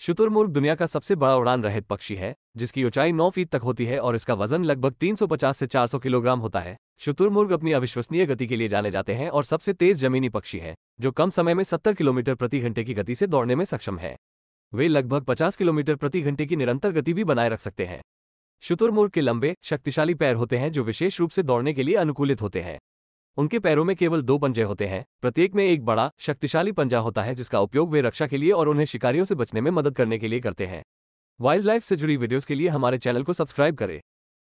शुतुरमुर्ग दुनिया का सबसे बड़ा उड़ान रहित पक्षी है जिसकी ऊंचाई 9 फीट तक होती है और इसका वजन लगभग 350 से 400 किलोग्राम होता है शुतुरमुर्ग अपनी अविश्वसनीय गति के लिए जाने जाते हैं और सबसे तेज जमीनी पक्षी है जो कम समय में 70 किलोमीटर प्रति घंटे की गति से दौड़ने में सक्षम है वे लगभग 50 किलोमीटर प्रति घंटे की निरंतर गति भी बनाए रख सकते हैं शुतुरमुर्ग के लंबे शक्तिशाली पैर होते हैं जो विशेष रूप से दौड़ने के लिए अनुकूलित होते हैं उनके पैरों में केवल दो पंजे होते हैं प्रत्येक में एक बड़ा शक्तिशाली पंजा होता है जिसका उपयोग वे रक्षा के लिए और उन्हें शिकारियों से बचने में मदद करने के लिए करते हैं वाइल्ड लाइफ से जुड़ी वीडियोज के लिए हमारे चैनल को सब्सक्राइब करें